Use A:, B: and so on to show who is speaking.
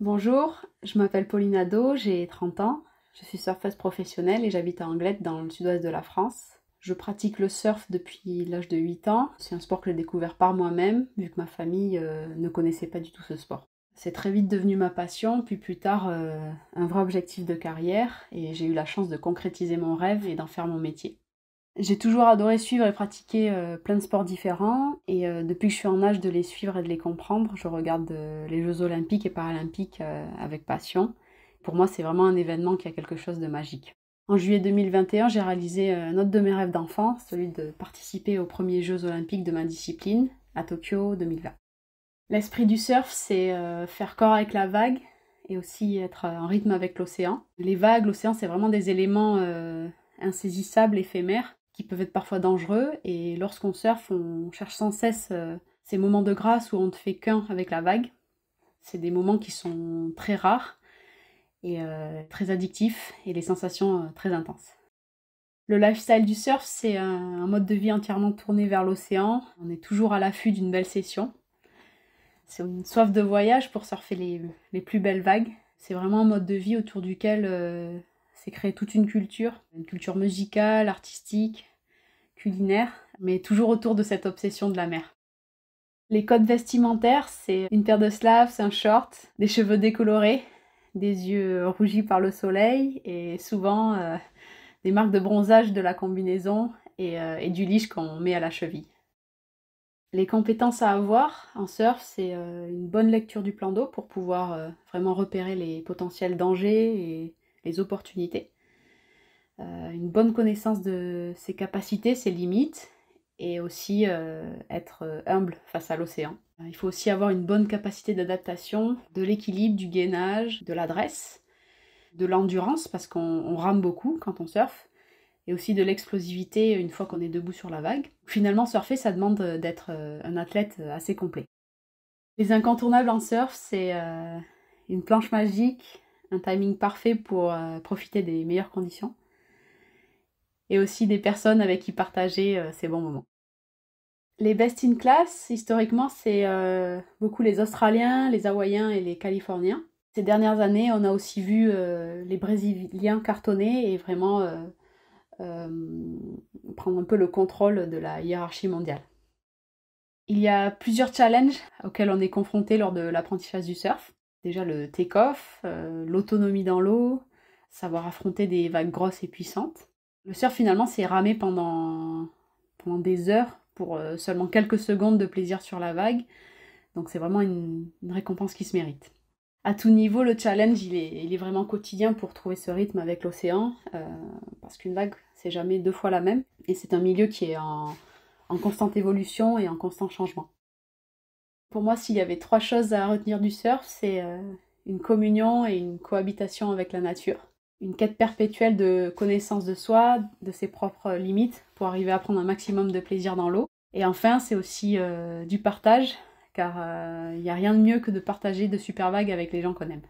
A: Bonjour, je m'appelle Pauline Ado, j'ai 30 ans, je suis surfeuse professionnelle et j'habite à Anglette dans le sud-ouest de la France. Je pratique le surf depuis l'âge de 8 ans. C'est un sport que j'ai découvert par moi-même, vu que ma famille euh, ne connaissait pas du tout ce sport. C'est très vite devenu ma passion, puis plus tard euh, un vrai objectif de carrière, et j'ai eu la chance de concrétiser mon rêve et d'en faire mon métier. J'ai toujours adoré suivre et pratiquer euh, plein de sports différents et euh, depuis que je suis en âge de les suivre et de les comprendre, je regarde euh, les Jeux olympiques et paralympiques avec passion. Pour moi, c'est vraiment un événement qui a quelque chose de magique. En juillet 2021, j'ai réalisé un autre de mes rêves d'enfant, celui de participer aux premiers Jeux olympiques de ma discipline à Tokyo 2020. L'esprit du surf, c'est faire corps avec la vague et aussi être en rythme avec l'océan. Les vagues, l'océan, c'est vraiment des éléments insaisissables, éphémères, qui peuvent être parfois dangereux. Et lorsqu'on surfe, on cherche sans cesse euh, ces moments de grâce où on ne fait qu'un avec la vague. C'est des moments qui sont très rares et euh, très addictifs et les sensations euh, très intenses. Le lifestyle du surf, c'est un, mode de vie entièrement tourné vers l'océan. On est toujours à l'affût d'une belle session. C'est une soif de voyage pour surfer les, les plus belles vagues. C'est vraiment un mode de vie autour duquel c'est créer toute une culture, une culture musicale, artistique, culinaire, mais toujours autour de cette obsession de la mer. Les codes vestimentaires, c'est une paire de slaves, un short, des cheveux décolorés, des yeux rougis par le soleil et souvent euh, des marques de bronzage de la combinaison euh, et, du liche qu'on met à la cheville. Les compétences à avoir en surf, c'est euh, une bonne lecture du plan d'eau pour pouvoir vraiment repérer les potentiels dangers et les opportunités, euh, une bonne connaissance de ses capacités, ses limites, et aussi euh, être euh, humble face à l'océan. Il faut aussi avoir une bonne capacité d'adaptation, de l'équilibre, du gainage, de l'adresse, de l'endurance, parce qu'on rame beaucoup quand on surfe, et aussi de l'explosivité une fois qu'on est debout sur la vague. Finalement, surfer, ça demande d'être un athlète assez complet. Les incontournables en surf, c'est une planche magique, un timing parfait pour euh, profiter des meilleures conditions. Et aussi des personnes avec qui partager euh, ces bons moments. Les best in class, historiquement, c'est euh, beaucoup les Australiens, les Hawaïens et les Californiens. Ces dernières années, on a aussi vu les Brésiliens cartonner et vraiment prendre un peu le contrôle de la hiérarchie mondiale. Il y a plusieurs challenges auxquels on est confronté lors de l'apprentissage du surf déjà le take-off, euh, l'autonomie dans l'eau, savoir affronter des vagues grosses et puissantes. Le surf finalement c'est ramé pendant, pendant des heures pour euh, seulement quelques secondes de plaisir sur la vague. Donc c'est vraiment une, récompense qui se mérite. À tout niveau, le challenge, il est, il est vraiment quotidien pour trouver ce rythme avec l'océan, euh, parce qu'une vague, c'est jamais deux fois la même, et c'est un milieu qui est en, en constante évolution et en constant changement. Pour moi, s'il y avait trois choses à retenir du surf, c'est euh, une communion et une cohabitation avec la nature. Une quête perpétuelle de connaissance de soi, de ses propres limites, pour arriver à prendre un maximum de plaisir dans l'eau. Et enfin, c'est aussi euh, du partage, car euh, il n'y a rien de mieux que de partager de super vagues avec les gens qu'on aime.